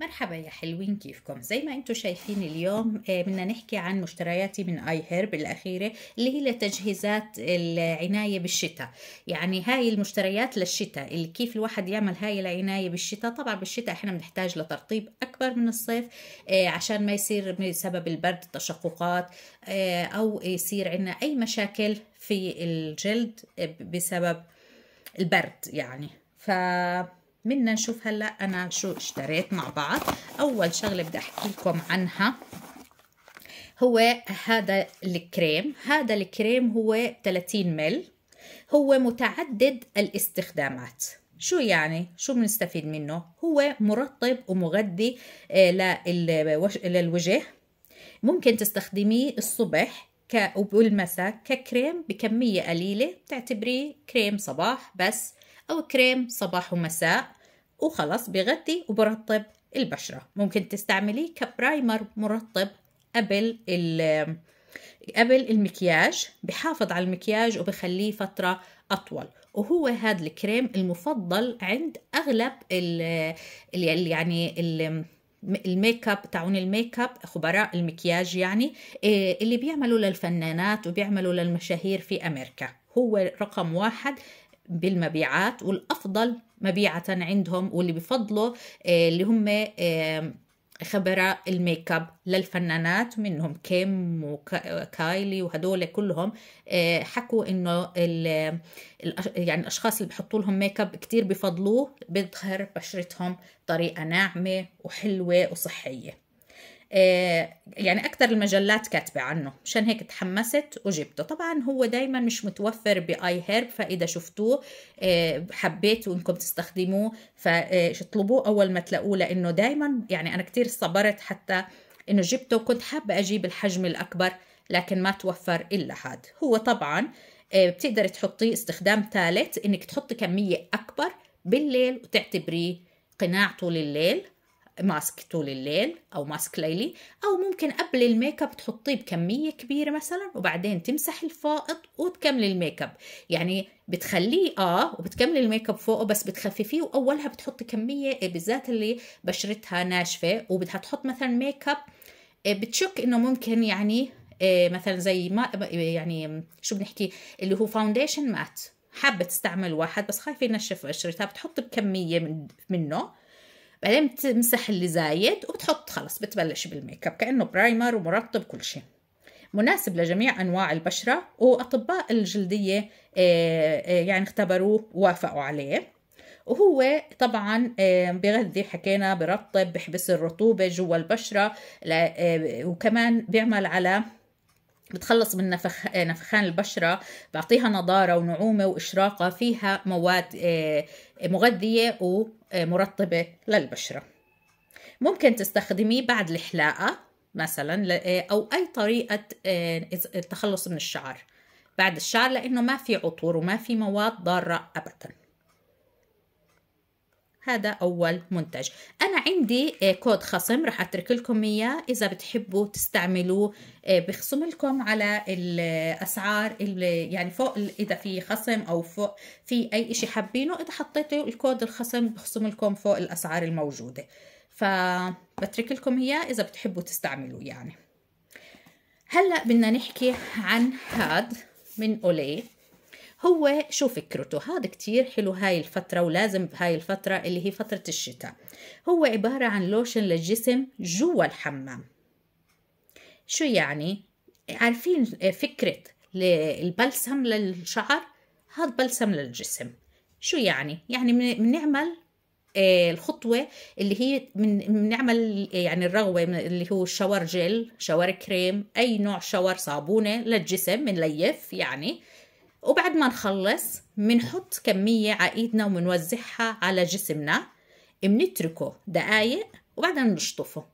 مرحبا يا حلوين كيفكم زي ما انتم شايفين اليوم آه، بدنا نحكي عن مشترياتي من اي هيرب الاخيره اللي هي لتجهيزات العنايه بالشتاء يعني هاي المشتريات للشتاء اللي كيف الواحد يعمل هاي العنايه بالشتاء طبعا بالشتاء احنا بنحتاج لترطيب اكبر من الصيف آه، عشان ما يصير بسبب البرد تشققات آه، او يصير عندنا اي مشاكل في الجلد بسبب البرد يعني ف منا نشوف هلا انا شو اشتريت مع بعض اول شغله بدي احكي لكم عنها هو هذا الكريم هذا الكريم هو 30 مل هو متعدد الاستخدامات شو يعني شو بنستفيد منه هو مرطب ومغذي آه، للوجه ممكن تستخدميه الصبح والمساء وبالمساء ككريم بكمية قليلة بتعتبريه كريم صباح بس أو كريم صباح ومساء وخلص بغطي وبرطب البشرة ممكن تستعمليه كبرايمر مرطب قبل ال قبل المكياج بحافظ على المكياج وبخليه فترة أطول وهو هذا الكريم المفضل عند أغلب ال ال يعني ال الميك اب تاعون الميك اب خبراء المكياج يعني آه، اللي بيعملوا للفنانات وبيعملوا للمشاهير في امريكا هو رقم واحد بالمبيعات والافضل مبيعه عندهم واللي بفضلوا آه، اللي هم آه، خبراء الميك اب للفنانات منهم كيم وكايلي وهدول كلهم آه، حكوا انه يعني الاشخاص اللي بحطوا لهم ميك اب كثير بفضلوه بتظهر بشرتهم بطريقه ناعمه وحلوه وصحيه آه، يعني أكثر المجلات كاتبة عنه مشان هيك تحمست وجبته طبعا هو دايما مش متوفر بآي هيرب فإذا شفتوه آه، حبيتوا إنكم تستخدموه فاطلبوه أول ما تلاقوه لأنه دايما يعني أنا كتير صبرت حتى إنه جبته وكنت حابة أجيب الحجم الأكبر لكن ما توفر إلا هذا هو طبعا آه، بتقدر تحطيه استخدام ثالث إنك تحطي كمية أكبر بالليل وتعتبريه قناع طول الليل ماسك طول الليل او ماسك ليلي او ممكن قبل الميك اب تحطيه بكميه كبيره مثلا وبعدين تمسح الفائض وتكملي الميك اب يعني بتخليه اه وبتكملي الميك اب فوقه بس بتخففيه واولها بتحطي كميه آه، بالذات اللي بشرتها ناشفه وبدها تحط مثلا ميك اب آه، بتشك انه ممكن يعني آه، مثلا زي ما يعني شو بنحكي اللي هو فاونديشن مات حابه تستعمل واحد بس خايفه ينشف بشرتها بتحط بكميه من منه بعدين بتمسح اللي زايد وبتحط خلص بتبلش بالميك اب كانه برايمر ومرطب كل شيء مناسب لجميع انواع البشره واطباء الجلديه آه، آه، يعني اختبروه ووافقوا عليه وهو طبعا آه، بغذي حكينا برطب بحبس الرطوبه جوا البشره وكمان بيعمل على بتخلص من نفخ نفخان البشرة بعطيها نضارة ونعومة وإشراقة فيها مواد آه، مغذية ومرطبة للبشرة ممكن تستخدميه بعد الحلاقة مثلا آه، أو أي طريقة آه، التخلص من الشعر بعد الشعر لأنه ما في عطور وما في مواد ضارة أبداً هذا أول منتج أنا عندي آه، كود خصم رح أترك لكم إياه إذا بتحبوا تستعملوه آه، بخصم لكم على الأسعار اللي يعني فوق إذا في خصم أو فوق في أي إشي حابينه إذا حطيتوا الكود الخصم بخصم لكم فوق الأسعار الموجودة فبترك لكم إياه إذا بتحبوا تستعملوه يعني هلأ بدنا نحكي عن هاد من أوليه هو شو فكرته هذا كتير حلو هاي الفترة ولازم بهاي الفترة اللي هي فترة الشتاء هو عبارة عن لوشن للجسم جوا الحمام شو يعني عارفين فكرة البلسم للشعر هذا بلسم للجسم شو يعني يعني بنعمل آه، الخطوة اللي هي من بنعمل يعني الرغوة اللي هو شاور جيل شاور كريم أي نوع شاور صابونة للجسم بنليف يعني وبعد ما نخلص بنحط كمية عايدنا وبنوزعها على جسمنا بنتركه دقايق وبعدين بنشطفه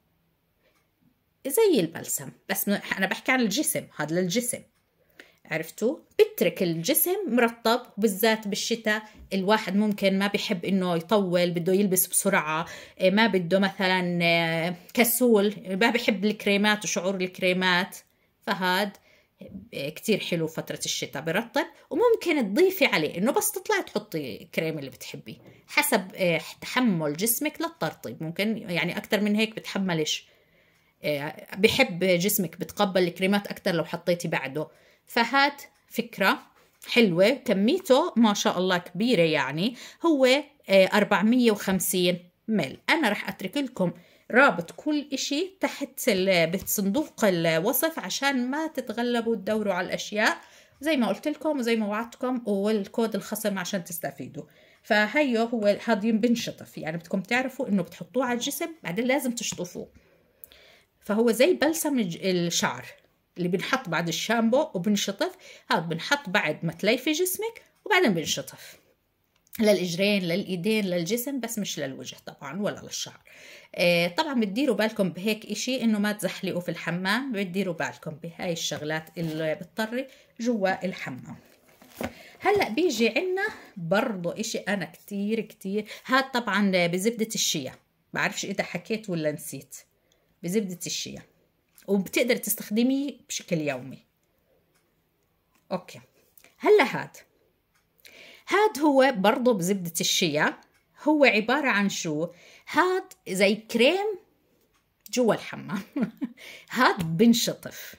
زي البلسم بس أنا بحكي عن الجسم هذا للجسم عرفتوا بترك الجسم مرطب بالذات بالشتاء الواحد ممكن ما بحب انه يطول بده يلبس بسرعه إيه، ما بده مثلا آه، كسول ما بحب الكريمات وشعور الكريمات فهاد كتير حلو فترة الشتاء برطب وممكن تضيفي عليه انه بس تطلعي تحطي كريم اللي بتحبيه حسب آه، تحمل جسمك للترطيب ممكن يعني اكتر من هيك بتحملش آه، بحب جسمك بتقبل الكريمات اكتر لو حطيتي بعده فهات فكرة حلوة كميته ما شاء الله كبيرة يعني هو 450 آه، مل انا رح اترك لكم رابط كل إشي تحت بصندوق الوصف عشان ما تتغلبوا تدوروا على الأشياء زي ما قلت لكم وزي ما وعدتكم والكود الخصم عشان تستفيدوا فهيو هو هذا بنشطف يعني بدكم تعرفوا انه بتحطوه على الجسم بعدين لازم تشطفوه فهو زي بلسم الشعر اللي بنحط بعد الشامبو وبنشطف هذا بنحط بعد ما تليفي جسمك وبعدين بنشطف للإجرين للإيدين للجسم بس مش للوجه طبعا ولا للشعر آه، طبعا بتديروا بالكم بهيك إشي إنه ما تزحلقوا في الحمام بتديروا بالكم بهاي الشغلات اللي بتطري جوا الحمام هلا بيجي عنا برضه إشي أنا كتير كتير هاد طبعا بزبدة الشيا بعرفش إذا حكيت ولا نسيت بزبدة الشيا وبتقدر تستخدميه بشكل يومي أوكي هلا هاد هاد هو برضه بزبدة الشيا هو عبارة عن شو هاد زي كريم جوا الحمام هاد بنشطف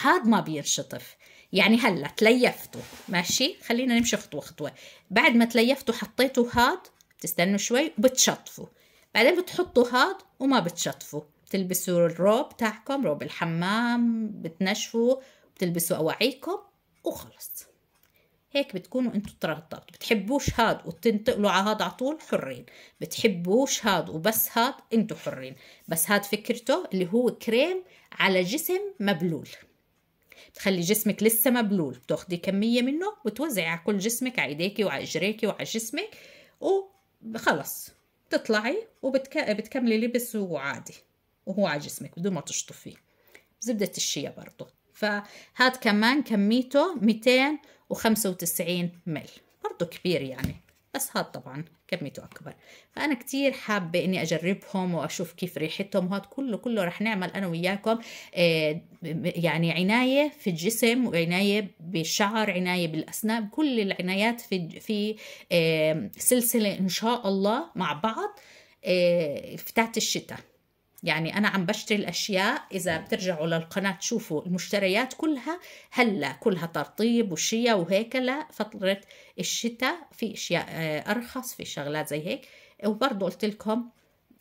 هاد ما بينشطف يعني هلا تليفته ماشي خلينا نمشي خطوة خطوة بعد ما تليفته حطيته هاد بتستنوا شوي وبتشطفوا بعدين بتحطوا هاد وما بتشطفوا بتلبسوا الروب تاعكم روب الحمام بتنشفوا بتلبسوا أواعيكم وخلص هيك بتكونوا انتوا ترتبطوا بتحبوش هاد وتنتقلوا على هاد على طول حرين بتحبوش هاد وبس هاد انتوا حرين بس هاد فكرته اللي هو كريم على جسم مبلول بتخلي جسمك لسه مبلول بتاخدي كمية منه وتوزعي على كل جسمك على ايديكي وعلى اجريكي وعلى جسمك وخلص بتطلعي وبتكملي لبس وعادي وهو على جسمك بدون ما تشطفيه زبدة الشيا برضه فهاد كمان كميته 200 وخمسة وتسعين مل برضو كبير يعني بس هاد طبعا كميته أكبر فأنا كتير حابة إني أجربهم وأشوف كيف ريحتهم وهاد كله كله رح نعمل أنا وياكم آه، يعني عناية في الجسم وعناية بالشعر عناية بالأسنان كل العنايات في, في سلسلة إن شاء الله مع بعض فتاة الشتاء يعني أنا عم بشتري الأشياء إذا بترجعوا للقناة تشوفوا المشتريات كلها هلا كلها ترطيب وشيا وهيك لا فترة الشتاء في أشياء آه، أرخص في شغلات زي هيك وبرضه قلت لكم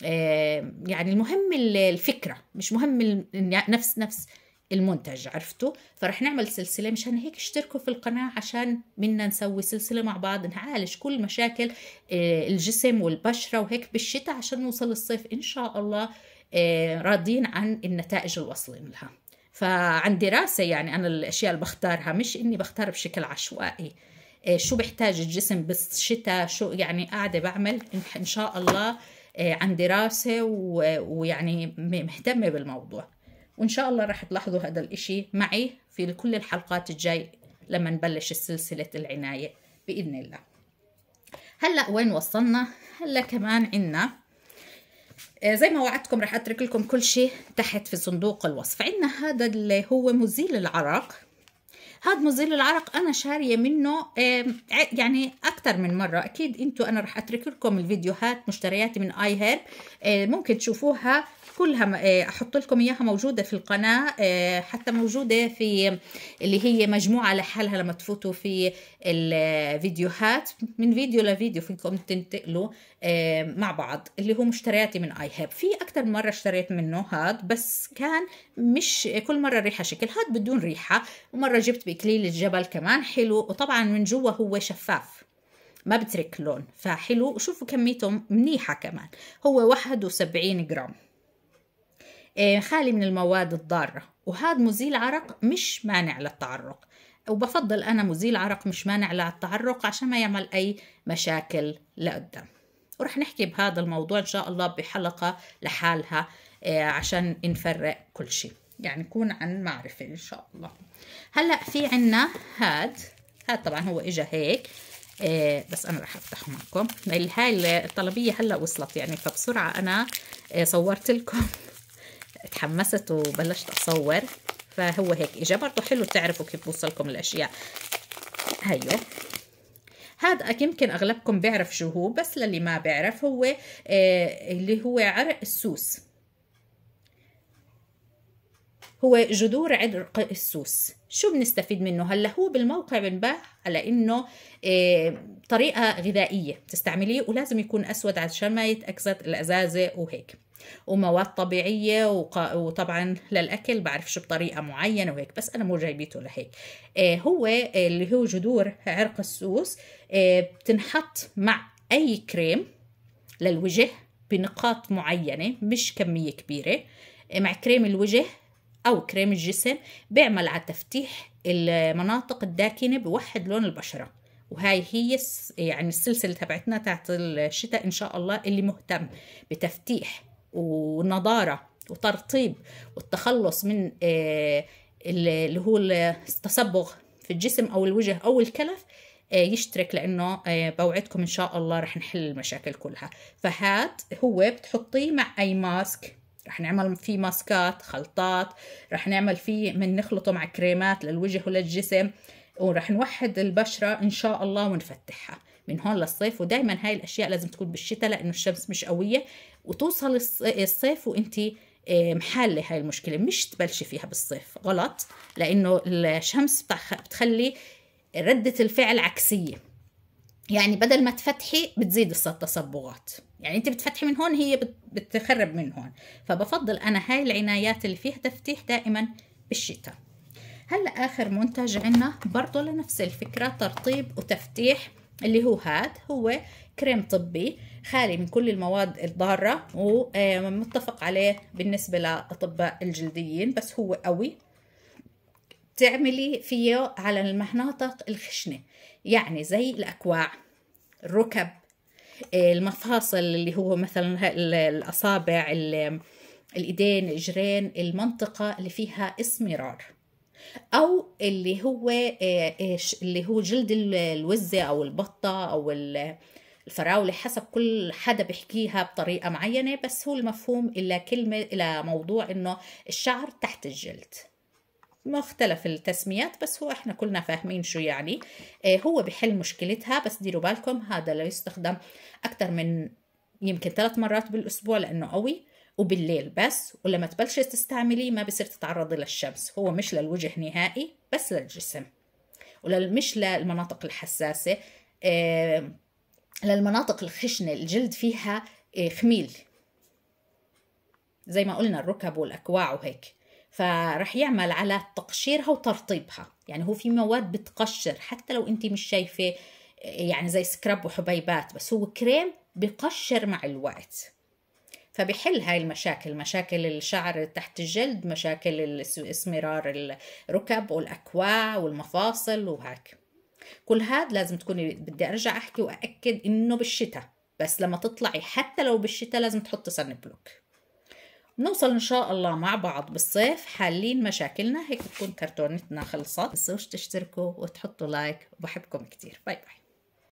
آه، يعني المهم الفكرة مش مهم نفس نفس المنتج عرفتوا فرح نعمل سلسلة مشان هيك اشتركوا في القناة عشان منا نسوي سلسلة مع بعض نعالج كل مشاكل آه، الجسم والبشرة وهيك بالشتاء عشان نوصل الصيف إن شاء الله آه، راضين عن النتائج اللي واصلين لها فعن دراسة يعني أنا الأشياء اللي بختارها مش إني بختار بشكل عشوائي آه، شو بحتاج الجسم بالشتاء شو يعني قاعدة بعمل إن شاء الله آه، عن دراسة ويعني مهتمة بالموضوع وإن شاء الله راح تلاحظوا هذا الإشي معي في كل الحلقات الجاي لما نبلش سلسلة العناية بإذن الله هلأ وين وصلنا؟ هلأ كمان عنا آه، زي ما وعدتكم راح اترك لكم كل شيء تحت في صندوق الوصف عندنا هذا اللي هو مزيل العرق هذا مزيل العرق انا شاريه منه يعني اكثر من مره اكيد انتم انا راح اترك لكم الفيديوهات مشترياتي من اي آه، هيرب ممكن تشوفوها كلها آه، احط لكم اياها موجوده في القناه آه، حتى موجوده في اللي هي مجموعه لحالها لما تفوتوا في الفيديوهات من فيديو لفيديو فيكم تنتقلوا آه، مع بعض اللي هو مشترياتي من اي هاب في اكثر مره اشتريت منه هاد بس كان مش كل مره ريحه شكل هاد بدون ريحه ومره جبت باكليل الجبل كمان حلو وطبعا من جوا هو شفاف ما بترك لون فحلو وشوفوا كميته منيحه كمان هو 71 جرام إيه، خالي من المواد الضارة وهذا مزيل عرق مش مانع للتعرق وبفضل أنا مزيل عرق مش مانع للتعرق عشان ما يعمل أي مشاكل لقدام ورح نحكي بهذا الموضوع إن شاء الله بحلقة لحالها إيه، عشان نفرق كل شيء يعني نكون عن معرفة إن شاء الله هلأ في عنا هاد هاد طبعا هو إجا هيك إيه، بس انا راح افتحه معكم هاي الطلبيه هلا وصلت يعني فبسرعه انا آه صورت لكم تحمست وبلشت أصور فهو هيك إجا برضه حلو تعرفوا كيف بوصلكم الأشياء هيو هذا يمكن أغلبكم بيعرف شو هو بس للي ما بيعرف هو آه، اللي هو عرق السوس هو جذور عرق السوس شو بنستفيد منه هلا هو بالموقع بنباع على انه آه، طريقه غذائيه بتستعمليه ولازم يكون اسود عشان ما يتاكسد الازازه وهيك ومواد طبيعية وق... وطبعا للأكل بعرفش بطريقة معينة وهيك بس أنا مو جايبيته لهيك آه هو آه، اللي هو جذور عرق السوس آه بتنحط مع أي كريم للوجه بنقاط معينة مش كمية كبيرة آه، مع كريم الوجه أو كريم الجسم بيعمل على تفتيح المناطق الداكنة بوحد لون البشرة وهاي هي يعني السلسلة تبعتنا تاعت الشتاء إن شاء الله اللي مهتم بتفتيح ونضارة وترطيب والتخلص من آه، اللي هو التصبغ في الجسم أو الوجه أو الكلف آه، يشترك لأنه آه، بوعدكم إن شاء الله رح نحل المشاكل كلها فهات هو بتحطيه مع أي ماسك رح نعمل فيه ماسكات خلطات رح نعمل فيه من نخلطه مع كريمات للوجه وللجسم ورح نوحد البشرة إن شاء الله ونفتحها من هون للصيف ودايما هاي الاشياء لازم تكون بالشتاء لانه الشمس مش قويه وتوصل الصيف وانت آه، محل هاي المشكله مش تبلشي فيها بالصيف غلط لانه الشمس بتخلي رده الفعل عكسيه يعني بدل ما تفتحي بتزيد التصبغات يعني انت بتفتحي من هون هي بتخرب من هون فبفضل انا هاي العنايات اللي فيها تفتيح دائما بالشتاء هلا اخر منتج عندنا برضه لنفس الفكره ترطيب وتفتيح اللي هو هاد هو كريم طبي خالي من كل المواد الضارة ومتفق آه، عليه بالنسبة لأطباء الجلديين بس هو قوي تعملي فيه على المناطق الخشنة يعني زي الأكواع الركب آه، المفاصل اللي هو مثلا الأصابع الإيدين الإجرين المنطقة اللي فيها إسمرار او اللي هو آه، آه، اللي هو جلد الوزه او البطه او الفراوله حسب كل حدا بيحكيها بطريقه معينه بس هو المفهوم الى كلمه الى موضوع انه الشعر تحت الجلد مختلف التسميات بس هو احنا كلنا فاهمين شو يعني آه، هو بحل مشكلتها بس ديروا بالكم هذا لو يستخدم اكثر من يمكن ثلاث مرات بالاسبوع لانه قوي وبالليل بس ولما تبلشي تستعمليه ما بصير تتعرضي للشمس هو مش للوجه نهائي بس للجسم ومش للمناطق الحساسة للمناطق الخشنة الجلد فيها آه، خميل زي ما قلنا الركب والأكواع وهيك فرح يعمل على تقشيرها وترطيبها يعني هو في مواد بتقشر حتى لو انت مش شايفه آه، يعني زي سكراب وحبيبات بس هو كريم بقشر مع الوقت فبحل هاي المشاكل مشاكل الشعر تحت الجلد مشاكل اسمرار الركب والأكواع والمفاصل وهيك كل هاد لازم تكوني بدي أرجع أحكي وأكد إنه بالشتاء بس لما تطلعي حتى لو بالشتاء لازم تحطي سن بلوك بنوصل ان شاء الله مع بعض بالصيف حالين مشاكلنا هيك بتكون كرتونتنا خلصت ما تنسوش تشتركوا وتحطوا لايك وبحبكم كتير باي باي